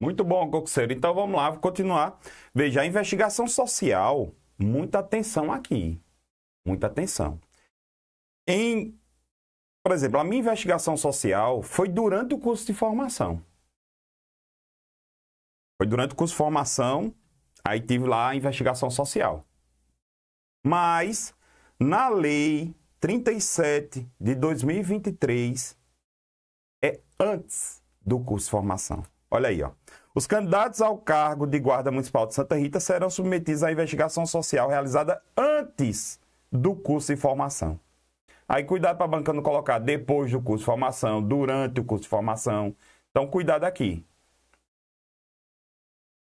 Muito bom, Cocoseiro. Então vamos lá, vou continuar. Veja, a investigação social, muita atenção aqui. Muita atenção. Em, por exemplo, a minha investigação social foi durante o curso de formação. Foi durante o curso de formação, aí tive lá a investigação social. Mas, na lei 37 de 2023, é antes do curso de formação. Olha aí, ó. Os candidatos ao cargo de guarda municipal de Santa Rita serão submetidos à investigação social realizada antes do curso de formação. Aí cuidado para a banca não colocar depois do curso de formação, durante o curso de formação. Então cuidado aqui.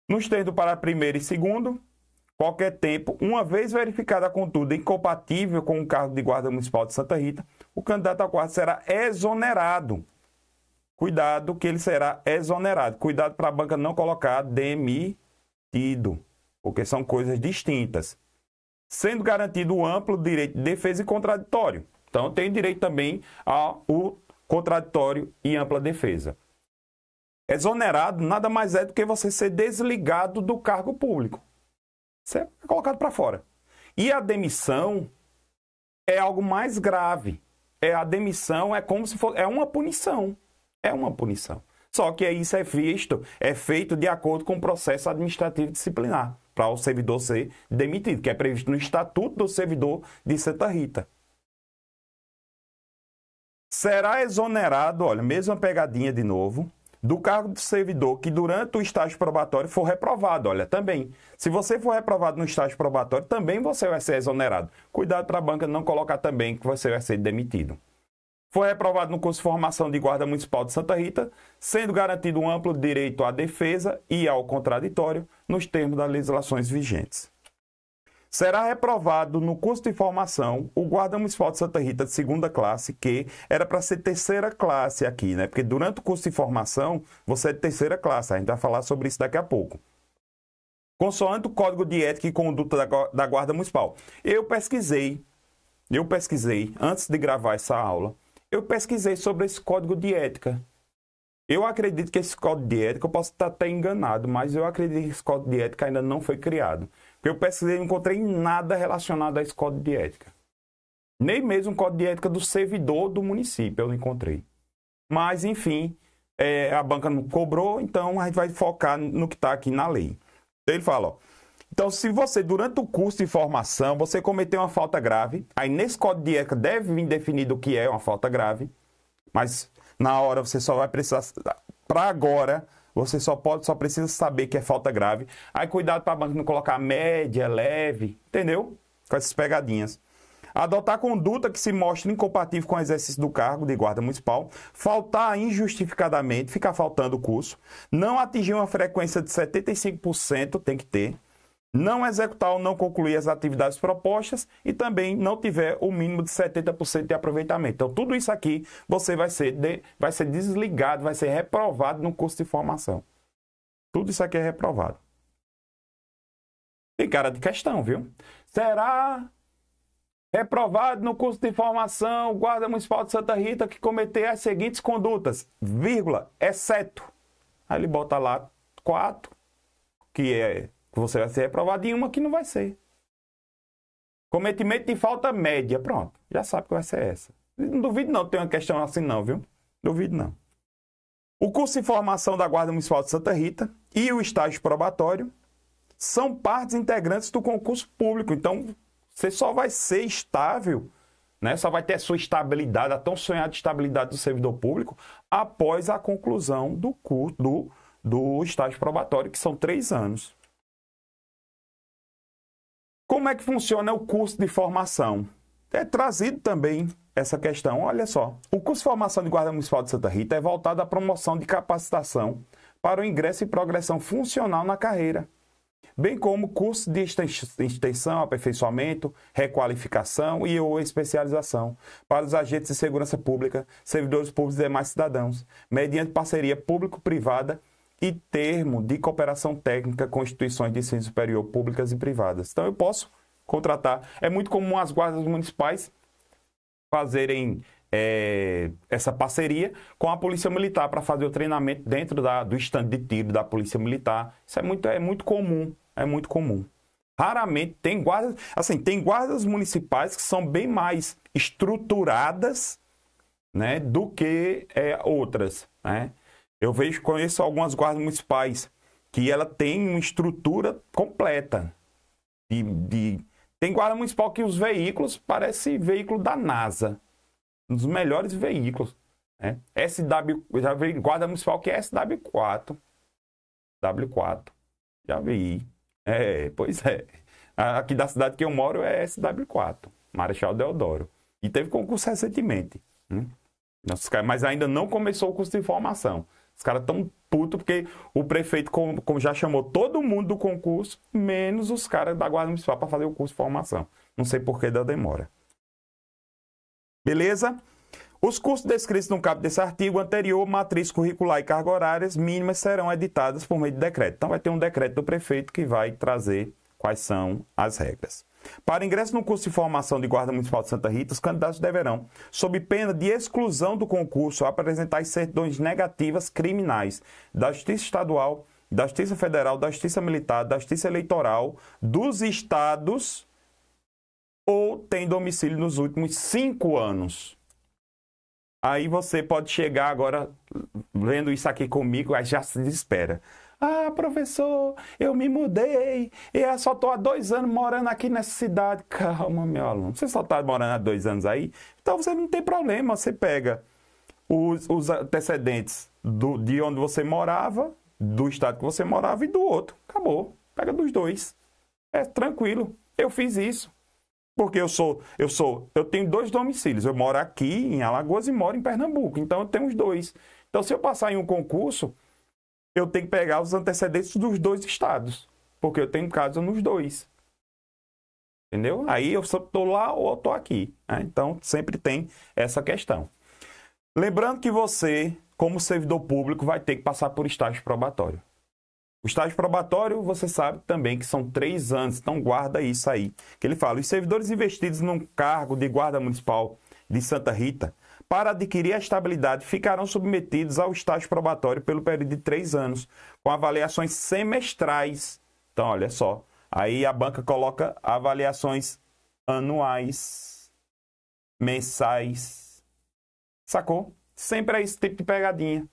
Nos termos para primeiro e segundo, qualquer tempo, uma vez verificada a conduta incompatível com o cargo de guarda municipal de Santa Rita, o candidato ao quarto será exonerado cuidado que ele será exonerado. Cuidado para a banca não colocar demitido, porque são coisas distintas. Sendo garantido o amplo direito de defesa e contraditório. Então tem direito também ao contraditório e ampla defesa. Exonerado nada mais é do que você ser desligado do cargo público. Você é colocado para fora. E a demissão é algo mais grave. É a demissão é como se fosse é uma punição. É uma punição. Só que isso é visto, é feito de acordo com o processo administrativo disciplinar, para o servidor ser demitido, que é previsto no Estatuto do Servidor de Santa Rita. Será exonerado, olha, mesma pegadinha de novo, do cargo de servidor que durante o estágio probatório for reprovado. Olha, também. Se você for reprovado no estágio probatório, também você vai ser exonerado. Cuidado para a banca não colocar também que você vai ser demitido. Foi reprovado no curso de formação de Guarda Municipal de Santa Rita, sendo garantido um amplo direito à defesa e ao contraditório nos termos das legislações vigentes. Será reprovado no curso de formação o Guarda Municipal de Santa Rita de segunda classe, que era para ser terceira classe aqui, né? Porque durante o curso de formação você é de terceira classe, a gente vai falar sobre isso daqui a pouco consoante o Código de Ética e Conduta da, da Guarda Municipal. Eu pesquisei, eu pesquisei antes de gravar essa aula eu pesquisei sobre esse código de ética. Eu acredito que esse código de ética, eu posso estar até enganado, mas eu acredito que esse código de ética ainda não foi criado. Porque eu pesquisei e não encontrei nada relacionado a esse código de ética. Nem mesmo o código de ética do servidor do município eu não encontrei. Mas, enfim, é, a banca não cobrou, então a gente vai focar no que está aqui na lei. Ele fala, ó, então, se você, durante o curso de formação, você cometeu uma falta grave, aí nesse código de ética deve vir definido o que é uma falta grave, mas na hora você só vai precisar, para agora, você só pode, só precisa saber que é falta grave. Aí cuidado para a banca não colocar média, leve, entendeu? Com essas pegadinhas. Adotar conduta que se mostre incompatível com o exercício do cargo de guarda municipal, faltar injustificadamente, ficar faltando o curso, não atingir uma frequência de 75%, tem que ter, não executar ou não concluir as atividades propostas e também não tiver o mínimo de 70% de aproveitamento. Então, tudo isso aqui você vai ser, de, vai ser desligado, vai ser reprovado no curso de formação. Tudo isso aqui é reprovado. Tem cara de questão, viu? Será reprovado no curso de formação guarda municipal de Santa Rita que cometer as seguintes condutas, vírgula, exceto. Aí ele bota lá 4, que é que você vai ser reprovado e uma que não vai ser. Cometimento de falta média, pronto. Já sabe que vai ser essa. Não duvido não tem uma questão assim não, viu? Duvido não. O curso de formação da Guarda Municipal de Santa Rita e o estágio probatório são partes integrantes do concurso público. Então, você só vai ser estável, né? só vai ter a sua estabilidade, a tão sonhada estabilidade do servidor público, após a conclusão do curso, do, do estágio probatório, que são três anos. Como é que funciona o curso de formação? É trazido também essa questão. Olha só, o curso de formação de Guarda Municipal de Santa Rita é voltado à promoção de capacitação para o ingresso e progressão funcional na carreira, bem como curso de extensão, aperfeiçoamento, requalificação e ou especialização para os agentes de segurança pública, servidores públicos e demais cidadãos, mediante parceria público-privada e termo de cooperação técnica com instituições de ensino superior públicas e privadas. Então eu posso contratar. É muito comum as guardas municipais fazerem é, essa parceria com a Polícia Militar para fazer o treinamento dentro da, do estande de tiro da Polícia Militar. Isso é muito, é muito comum, é muito comum. Raramente tem guardas, assim, tem guardas municipais que são bem mais estruturadas, né, do que é, outras, né? Eu vejo, conheço algumas guardas municipais que ela tem uma estrutura completa. De, de... Tem guarda municipal que os veículos parecem veículo da NASA. Um dos melhores veículos. Né? SW, já vi guarda municipal que é SW4. W4. Já vi. É, pois é. Aqui da cidade que eu moro é SW4, Marechal Deodoro. E teve concurso recentemente. Né? Mas ainda não começou o curso de formação. Os caras tão puto porque o prefeito com, com, já chamou todo mundo do concurso, menos os caras da Guarda Municipal para fazer o curso de formação. Não sei por que da demora. Beleza? Os cursos descritos no capítulo desse artigo anterior, matriz curricular e carga horárias mínimas serão editadas por meio de decreto. Então vai ter um decreto do prefeito que vai trazer quais são as regras. Para ingresso no curso de formação de Guarda Municipal de Santa Rita, os candidatos deverão, sob pena de exclusão do concurso, apresentar as certidões negativas criminais da Justiça Estadual, da Justiça Federal, da Justiça Militar, da Justiça Eleitoral, dos estados ou tem domicílio nos últimos cinco anos. Aí você pode chegar agora, vendo isso aqui comigo, aí já se desespera. Ah, professor, eu me mudei Eu é só estou há dois anos morando aqui nessa cidade. Calma, meu aluno, você só está morando há dois anos aí? Então você não tem problema, você pega os, os antecedentes do, de onde você morava, do estado que você morava e do outro. Acabou, pega dos dois. É tranquilo, eu fiz isso. Porque eu sou, eu sou, eu tenho dois domicílios. Eu moro aqui em Alagoas e moro em Pernambuco. Então eu tenho os dois. Então se eu passar em um concurso, eu tenho que pegar os antecedentes dos dois estados, porque eu tenho casa nos dois. Entendeu? Aí eu só estou lá ou estou aqui. Né? Então, sempre tem essa questão. Lembrando que você, como servidor público, vai ter que passar por estágio probatório. O estágio probatório, você sabe também que são três anos, então guarda isso aí. Que ele fala: os servidores investidos num cargo de guarda municipal de Santa Rita para adquirir a estabilidade ficarão submetidos ao estágio probatório pelo período de três anos, com avaliações semestrais. Então, olha só, aí a banca coloca avaliações anuais, mensais. Sacou? Sempre é esse tipo de pegadinha.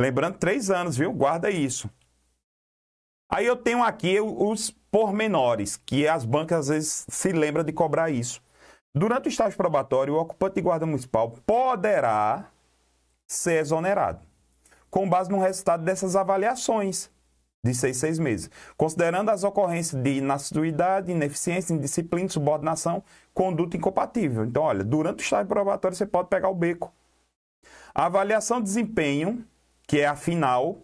Lembrando, três anos, viu? Guarda isso. Aí eu tenho aqui os pormenores, que as bancas às vezes se lembram de cobrar isso. Durante o estágio probatório, o ocupante de guarda municipal poderá ser exonerado, com base no resultado dessas avaliações de seis, seis meses, considerando as ocorrências de inassiduidade, ineficiência, indisciplina, subordinação, conduta incompatível. Então, olha, durante o estágio probatório você pode pegar o beco. A avaliação de desempenho, que é a final,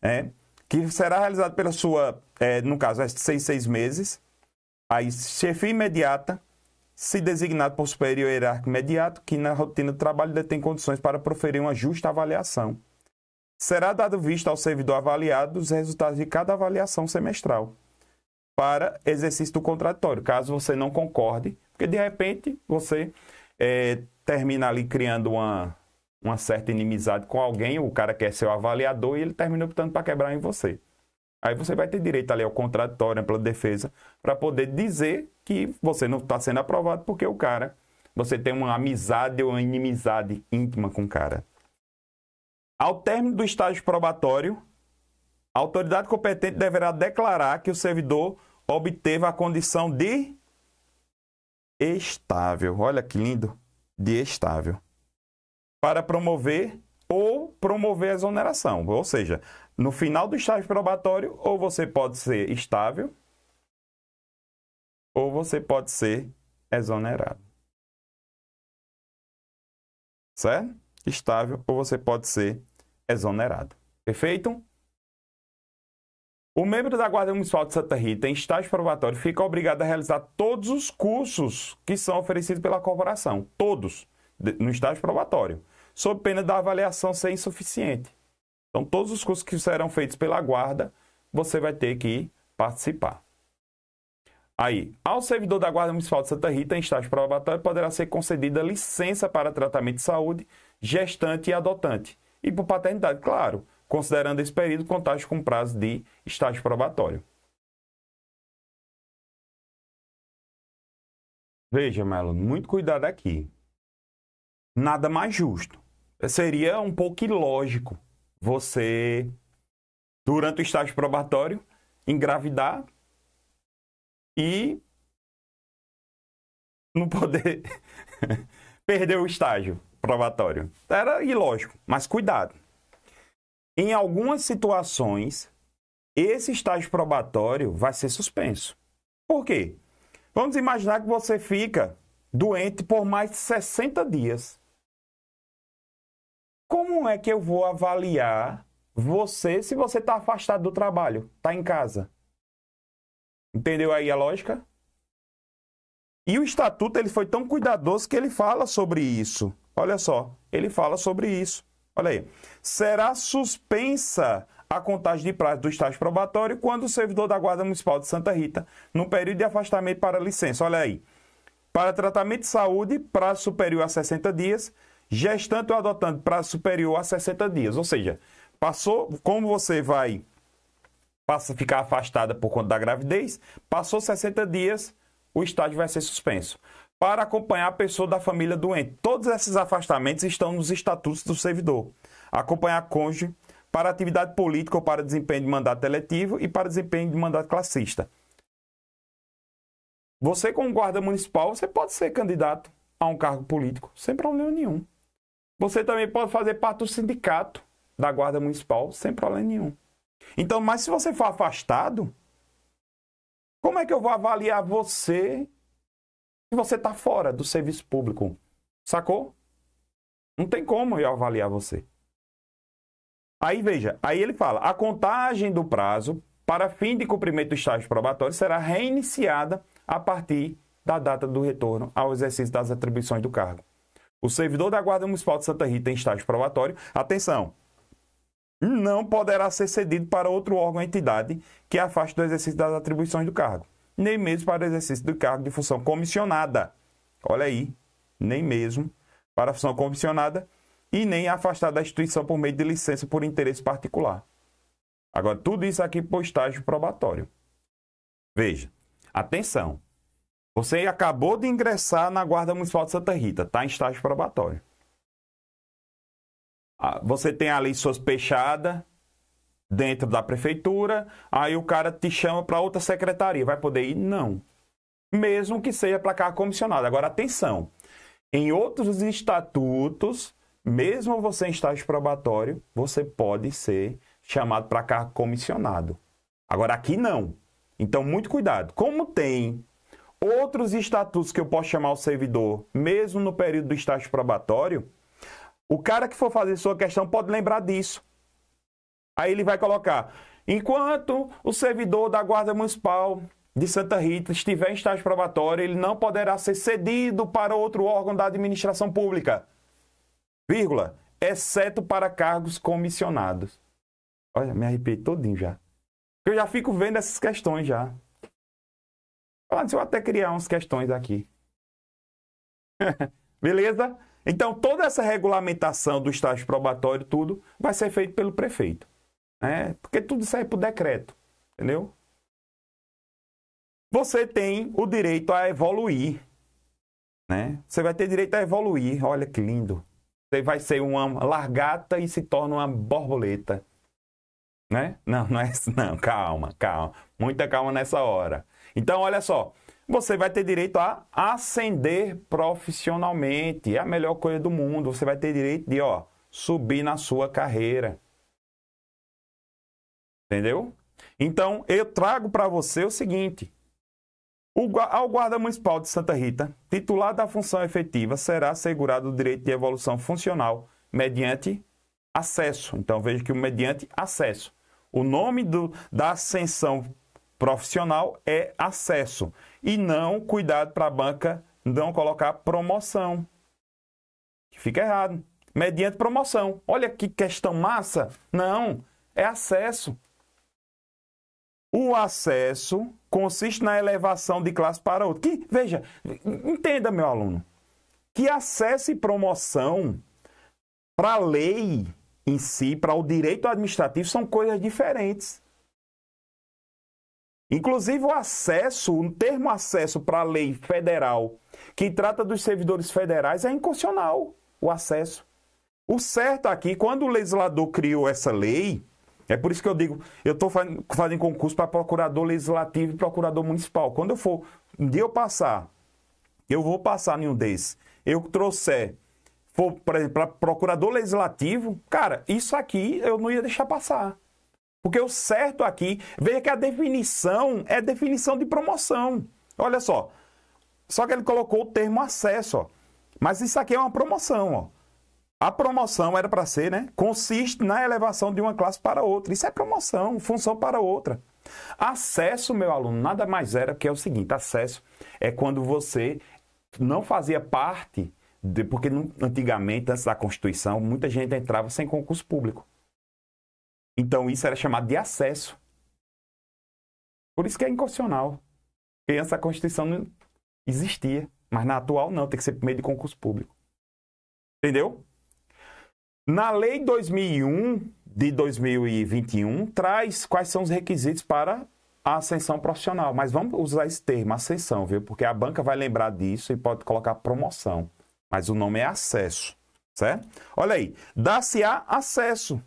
é, que será realizada pela sua, é, no caso, é seis, seis meses, a chefia imediata, se designado por superior hierárquico imediato, que na rotina de trabalho detém condições para proferir uma justa avaliação. Será dado vista ao servidor avaliado os resultados de cada avaliação semestral para exercício do contraditório, caso você não concorde, porque de repente você é, termina ali criando uma, uma certa inimizade com alguém, o cara quer é ser o avaliador e ele termina optando para quebrar em você. Aí você vai ter direito ali ao contraditório, ampla né, defesa, para poder dizer que você não está sendo aprovado porque o cara, você tem uma amizade ou uma inimizade íntima com o cara. Ao término do estágio probatório, a autoridade competente deverá declarar que o servidor obteve a condição de estável. Olha que lindo! De estável. Para promover promover a exoneração. Ou seja, no final do estágio probatório, ou você pode ser estável, ou você pode ser exonerado. Certo? Estável, ou você pode ser exonerado. Perfeito? O membro da Guarda Municipal de Santa Rita em estágio probatório fica obrigado a realizar todos os cursos que são oferecidos pela corporação, todos, no estágio probatório sob pena da avaliação ser insuficiente. Então, todos os cursos que serão feitos pela guarda, você vai ter que participar. Aí, ao servidor da Guarda Municipal de Santa Rita, em estágio probatório, poderá ser concedida licença para tratamento de saúde, gestante e adotante. E por paternidade, claro, considerando esse período contágio com prazo de estágio probatório. Veja, meu aluno, muito cuidado aqui. Nada mais justo seria um pouco ilógico você, durante o estágio probatório, engravidar e não poder perder o estágio probatório. Era ilógico, mas cuidado. Em algumas situações, esse estágio probatório vai ser suspenso. Por quê? Vamos imaginar que você fica doente por mais de 60 dias. Como é que eu vou avaliar você se você está afastado do trabalho, está em casa? Entendeu aí a lógica? E o estatuto ele foi tão cuidadoso que ele fala sobre isso. Olha só, ele fala sobre isso. Olha aí. Será suspensa a contagem de prazo do estágio probatório quando o servidor da Guarda Municipal de Santa Rita, no período de afastamento para licença, olha aí, para tratamento de saúde, prazo superior a 60 dias, Gestante ou adotante para superior a 60 dias. Ou seja, passou, como você vai passa, ficar afastada por conta da gravidez, passou 60 dias, o estágio vai ser suspenso. Para acompanhar a pessoa da família doente. Todos esses afastamentos estão nos estatutos do servidor. Acompanhar cônjuge para atividade política ou para desempenho de mandato eletivo e para desempenho de mandato classista. Você, como guarda municipal, você pode ser candidato a um cargo político sem problema nenhum. Você também pode fazer parte do sindicato da Guarda Municipal sem problema nenhum. Então, mas se você for afastado, como é que eu vou avaliar você se você está fora do serviço público? Sacou? Não tem como eu avaliar você. Aí veja, aí ele fala: a contagem do prazo para fim de cumprimento do estágio probatório será reiniciada a partir da data do retorno ao exercício das atribuições do cargo. O servidor da Guarda Municipal de Santa Rita em estágio probatório, atenção, não poderá ser cedido para outro órgão ou entidade que afaste do exercício das atribuições do cargo, nem mesmo para o exercício do cargo de função comissionada. Olha aí, nem mesmo para a função comissionada e nem afastar da instituição por meio de licença por interesse particular. Agora, tudo isso aqui por estágio probatório. Veja, atenção, você acabou de ingressar na Guarda Municipal de Santa Rita, está em estágio probatório. Ah, você tem ali suas peixadas dentro da prefeitura, aí o cara te chama para outra secretaria. Vai poder ir? Não. Mesmo que seja para cá comissionado. Agora, atenção. Em outros estatutos, mesmo você em estágio probatório, você pode ser chamado para cá comissionado. Agora aqui não. Então, muito cuidado. Como tem outros estatutos que eu posso chamar o servidor, mesmo no período do estágio probatório, o cara que for fazer sua questão pode lembrar disso. Aí ele vai colocar: enquanto o servidor da Guarda Municipal de Santa Rita estiver em estágio probatório, ele não poderá ser cedido para outro órgão da administração pública, vírgula, exceto para cargos comissionados. Olha, me arrepiei todinho já. Eu já fico vendo essas questões já. Mas eu até criar uns questões aqui. Beleza? Então, toda essa regulamentação do estágio probatório, tudo, vai ser feito pelo prefeito. Né? Porque tudo sai é por decreto. Entendeu? Você tem o direito a evoluir. Né? Você vai ter direito a evoluir. Olha que lindo. Você vai ser uma largata e se torna uma borboleta. Né? Não, não é isso. Não, calma, calma. Muita calma nessa hora. Então, olha só, você vai ter direito a ascender profissionalmente, é a melhor coisa do mundo. Você vai ter direito de, ó, subir na sua carreira. Entendeu? Então, eu trago para você o seguinte: o, ao guarda municipal de Santa Rita, titular da função efetiva, será assegurado o direito de evolução funcional mediante acesso. Então, veja que o mediante acesso. O nome do, da ascensão profissional é acesso e não cuidado para a banca não colocar promoção. Que fica errado. Mediante promoção. Olha que questão massa. Não, é acesso. O acesso consiste na elevação de classe para outra. Que, veja, entenda, meu aluno, que acesso e promoção para a lei em si, para o direito administrativo, são coisas diferentes. Inclusive o acesso, o termo acesso para a lei federal que trata dos servidores federais é inconstitucional o acesso. O certo aqui, quando o legislador criou essa lei, é por isso que eu digo, eu estou fazendo concurso para procurador legislativo e procurador municipal. Quando eu for, um dia eu passar, eu vou passar nenhum desses. Eu trouxer, for, por exemplo, para procurador legislativo, cara, isso aqui eu não ia deixar passar. Porque o certo aqui, veja que a definição é definição de promoção. Olha só. Só que ele colocou o termo acesso, ó. Mas isso aqui é uma promoção, ó. A promoção era para ser, né? Consiste na elevação de uma classe para outra. Isso é promoção, função para outra. Acesso, meu aluno, nada mais era que é o seguinte: acesso é quando você não fazia parte, de, porque antigamente, antes da Constituição, muita gente entrava sem concurso público. Então isso era chamado de acesso. Por isso que é inconstitucional. Porque antes a Constituição não existia. Mas na atual não, tem que ser por meio de concurso público. Entendeu? Na Lei 2001 de 2021 traz quais são os requisitos para a ascensão profissional, mas vamos usar esse termo, ascensão, viu? Porque a banca vai lembrar disso e pode colocar promoção, mas o nome é acesso, certo? Olha aí, dá-se a acesso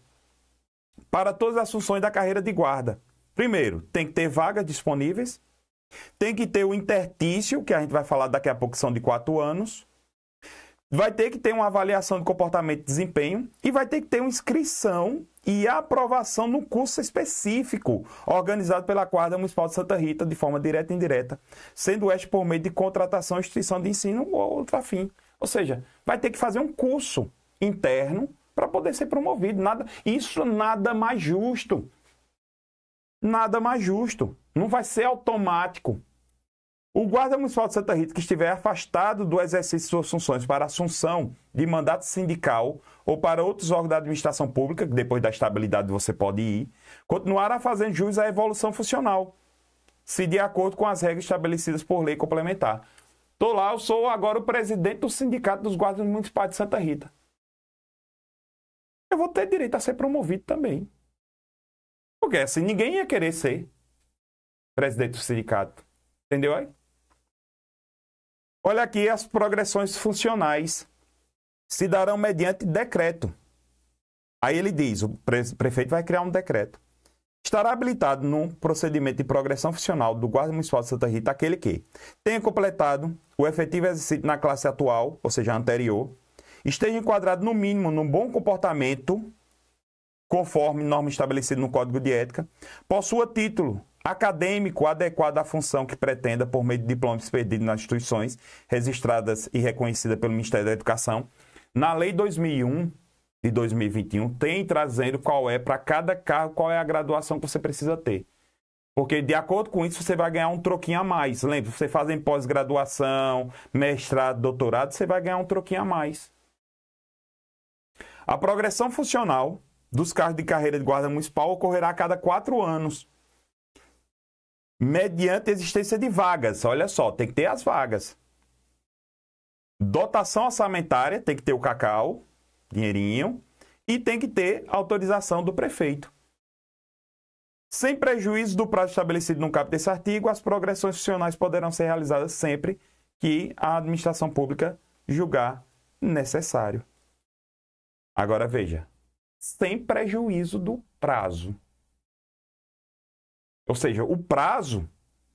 para todas as funções da carreira de guarda. Primeiro, tem que ter vagas disponíveis, tem que ter o intertício, que a gente vai falar daqui a pouco, são de quatro anos. Vai ter que ter uma avaliação de comportamento e desempenho e vai ter que ter uma inscrição e aprovação no curso específico organizado pela Guarda Municipal de Santa Rita de forma direta e indireta, sendo este por meio de contratação, instituição de ensino ou outro fim. Ou seja, vai ter que fazer um curso interno para poder ser promovido. Nada, isso nada mais justo. Nada mais justo. Não vai ser automático. O guarda municipal de Santa Rita que estiver afastado do exercício de suas funções para assunção de mandato sindical ou para outros órgãos da administração pública, que depois da estabilidade você pode ir, continuará fazendo jus à evolução funcional, se de acordo com as regras estabelecidas por lei complementar. Estou lá, eu sou agora o presidente do Sindicato dos Guardas Municipais de Santa Rita eu vou ter direito a ser promovido também. Porque assim, ninguém ia querer ser presidente do sindicato. Entendeu aí? Olha aqui as progressões funcionais. Se darão mediante decreto. Aí ele diz, o prefeito vai criar um decreto. Estará habilitado no procedimento de progressão funcional do Guarda Municipal de Santa Rita aquele que tenha completado o efetivo exercício na classe atual, ou seja, anterior, esteja enquadrado no mínimo num bom comportamento, conforme norma estabelecida no Código de Ética, possua título acadêmico adequado à função que pretenda por meio de diplomas perdidos nas instituições registradas e reconhecida pelo Ministério da Educação, na Lei 2001 de 2021 tem trazendo qual é para cada cargo, qual é a graduação que você precisa ter. Porque de acordo com isso você vai ganhar um troquinho a mais. Lembra, você fazem pós-graduação, mestrado, doutorado, você vai ganhar um troquinho a mais. A progressão funcional dos carros de carreira de guarda municipal ocorrerá a cada quatro anos, mediante a existência de vagas. Olha só, tem que ter as vagas. Dotação orçamentária, tem que ter o cacau, dinheirinho, e tem que ter autorização do prefeito. Sem prejuízo do prazo estabelecido no caput desse artigo, as progressões funcionais poderão ser realizadas sempre que a administração pública julgar necessário. Agora veja, sem prejuízo do prazo. Ou seja, o prazo,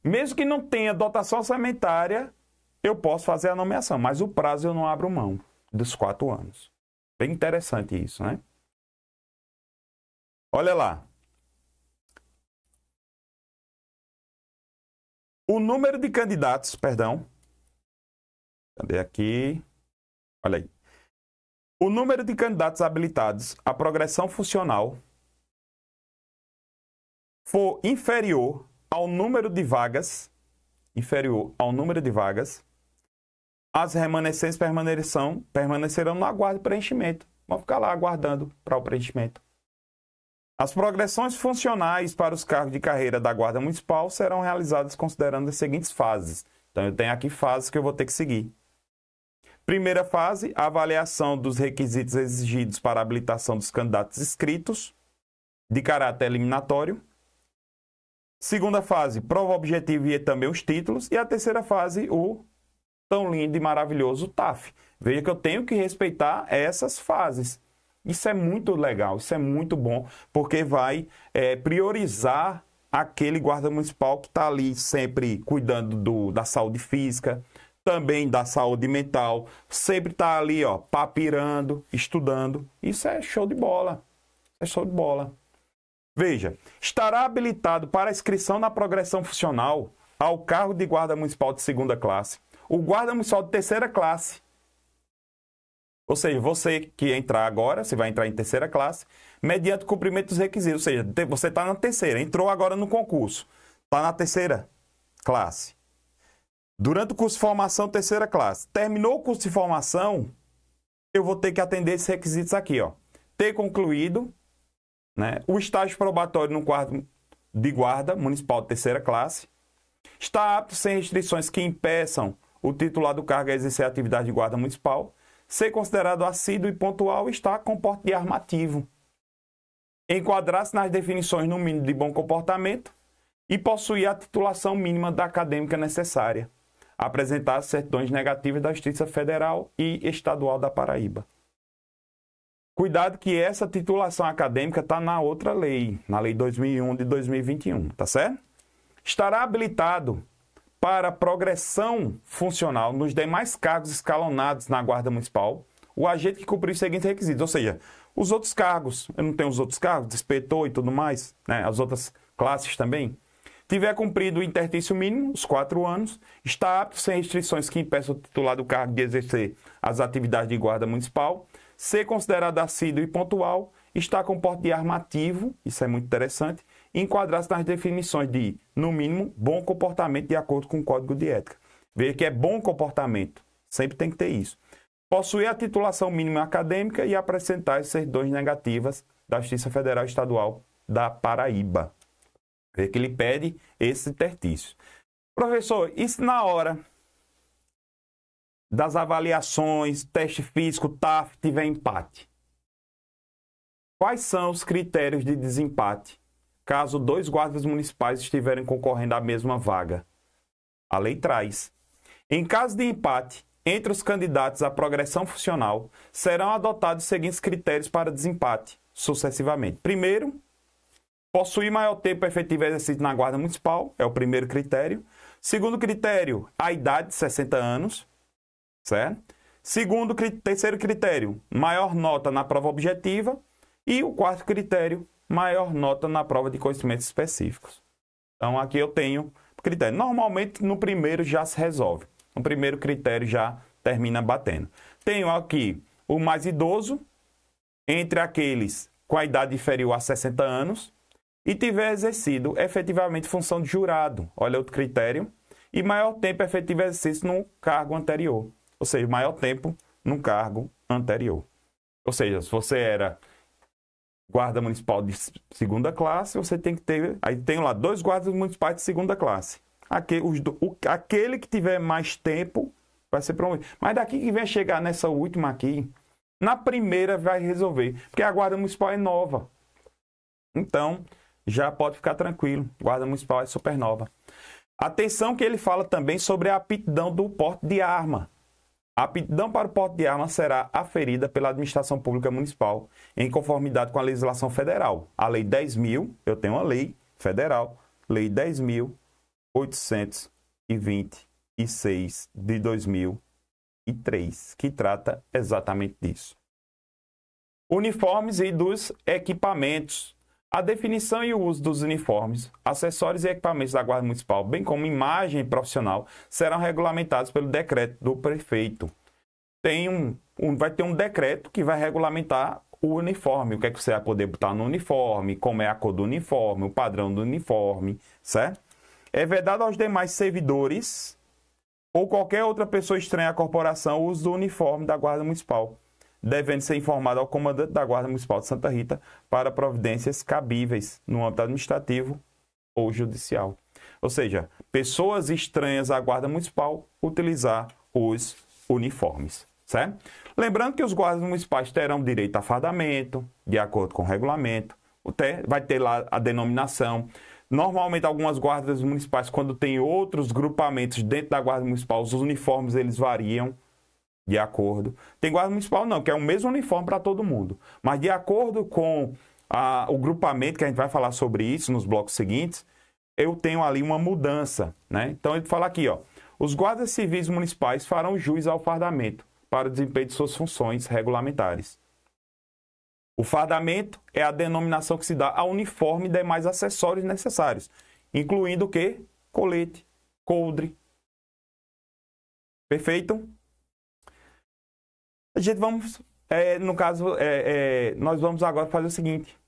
mesmo que não tenha dotação orçamentária, eu posso fazer a nomeação, mas o prazo eu não abro mão dos quatro anos. Bem interessante isso, né? Olha lá. O número de candidatos, perdão. Cadê aqui? Olha aí. O número de candidatos habilitados à progressão funcional for inferior ao número de vagas, inferior ao número de vagas, as remanescentes permanecerão, permanecerão no aguardo de preenchimento. Vão ficar lá aguardando para o preenchimento. As progressões funcionais para os cargos de carreira da Guarda Municipal serão realizadas considerando as seguintes fases. Então, eu tenho aqui fases que eu vou ter que seguir. Primeira fase, avaliação dos requisitos exigidos para habilitação dos candidatos inscritos, de caráter eliminatório. Segunda fase, prova objetiva e é também os títulos. E a terceira fase, o tão lindo e maravilhoso TAF. Veja que eu tenho que respeitar essas fases. Isso é muito legal, isso é muito bom, porque vai é, priorizar aquele guarda municipal que está ali sempre cuidando do, da saúde física, também da saúde mental, sempre tá ali, ó, papirando, estudando. Isso é show de bola. É show de bola. Veja, estará habilitado para inscrição na progressão funcional ao cargo de guarda municipal de segunda classe, o guarda municipal de terceira classe. Ou seja, você que entrar agora, você vai entrar em terceira classe, mediante cumprimento dos requisitos. Ou seja, você está na terceira, entrou agora no concurso, está na terceira classe durante o curso de formação terceira classe. Terminou o curso de formação, eu vou ter que atender esses requisitos aqui, ó. Ter concluído né, o estágio probatório no quarto de guarda municipal de terceira classe. Está apto sem restrições que impeçam o titular do cargo a exercer a atividade de guarda municipal. Ser considerado assíduo e pontual está com porte de armativo. Enquadrar-se nas definições no mínimo de bom comportamento e possuir a titulação mínima da acadêmica necessária apresentar certidões negativas da Justiça Federal e Estadual da Paraíba. Cuidado que essa titulação acadêmica está na outra lei, na Lei 2001 de 2021, tá certo? Estará habilitado para progressão funcional nos demais cargos escalonados na Guarda Municipal o agente que cumprir os seguintes requisitos, ou seja, os outros cargos, eu não tenho os outros cargos, inspetor e tudo mais, né? as outras classes também, Tiver cumprido o interstício mínimo, os quatro anos, está apto, sem restrições que impeçam o titular do cargo de exercer as atividades de guarda municipal, ser considerado assíduo e pontual, está com porte de arma ativo, isso é muito interessante, e enquadrar-se nas definições de, no mínimo, bom comportamento de acordo com o Código de Ética. Veja que é bom comportamento, sempre tem que ter isso. Possuir a titulação mínima acadêmica e apresentar as certidões negativas da Justiça Federal Estadual da Paraíba. Veja que ele pede esse tertício. Professor, isso na hora das avaliações, teste físico, TAF, tiver empate? Quais são os critérios de desempate caso dois guardas municipais estiverem concorrendo à mesma vaga? A lei traz. Em caso de empate entre os candidatos à progressão funcional, serão adotados os seguintes critérios para desempate, sucessivamente. Primeiro, Possuir maior tempo efetivo exercido na Guarda Municipal, é o primeiro critério. Segundo critério, a idade, 60 anos, certo? Segundo, terceiro critério, maior nota na prova objetiva. E o quarto critério, maior nota na prova de conhecimentos específicos. Então, aqui eu tenho critério. Normalmente, no primeiro já se resolve. No primeiro critério já termina batendo. Tenho aqui o mais idoso, entre aqueles com a idade inferior a 60 anos, e tiver exercido efetivamente função de jurado, olha outro critério, e maior tempo efetivo exercício no cargo anterior, ou seja, maior tempo no cargo anterior. Ou seja, se você era guarda municipal de segunda classe, você tem que ter, aí tem lá dois guardas municipais de segunda classe. Aquele, os, o, aquele que tiver mais tempo vai ser promovido. Mas daqui que vem chegar nessa última aqui, na primeira vai resolver, porque a guarda municipal é nova. Então, já pode ficar tranquilo. Guarda Municipal é supernova. Atenção que ele fala também sobre a aptidão do porte de arma. A aptidão para o porte de arma será aferida pela administração pública municipal em conformidade com a legislação federal. A Lei 10.000, eu tenho uma lei federal, Lei 10.826 de 2003, que trata exatamente disso. Uniformes e dos equipamentos a definição e o uso dos uniformes, acessórios e equipamentos da Guarda Municipal, bem como imagem profissional, serão regulamentados pelo decreto do prefeito. Tem um, um vai ter um decreto que vai regulamentar o uniforme, o que é que você vai poder botar no uniforme, como é a cor do uniforme, o padrão do uniforme, certo? É vedado aos demais servidores ou qualquer outra pessoa estranha à corporação o uso do uniforme da Guarda Municipal devendo ser informado ao comandante da Guarda Municipal de Santa Rita para providências cabíveis no âmbito administrativo ou judicial. Ou seja, pessoas estranhas à Guarda Municipal utilizar os uniformes. Certo? Lembrando que os guardas municipais terão direito a fardamento, de acordo com o regulamento, vai ter lá a denominação. Normalmente, algumas guardas municipais, quando tem outros grupamentos dentro da guarda municipal, os uniformes eles variam de acordo. Tem guarda municipal não, que é o mesmo uniforme para todo mundo. Mas de acordo com a, o grupamento, que a gente vai falar sobre isso nos blocos seguintes, eu tenho ali uma mudança. Né? Então ele fala aqui, ó. Os guardas civis municipais farão jus ao fardamento para o desempenho de suas funções regulamentares. O fardamento é a denominação que se dá ao uniforme e demais acessórios necessários, incluindo o que? Colete, coldre. Perfeito? A gente vamos, é, no caso, é, é, nós vamos agora fazer o seguinte.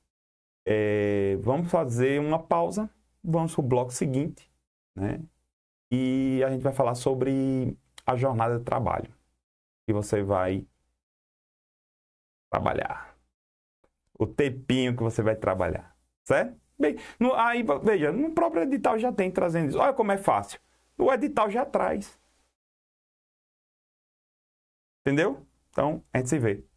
É, vamos fazer uma pausa, vamos para o bloco seguinte, né? E a gente vai falar sobre a jornada de trabalho que você vai trabalhar. O tempinho que você vai trabalhar, certo? Bem, no, aí, veja, no próprio edital já tem trazendo isso. Olha como é fácil. O edital já traz. Entendeu? Então, a gente se vê.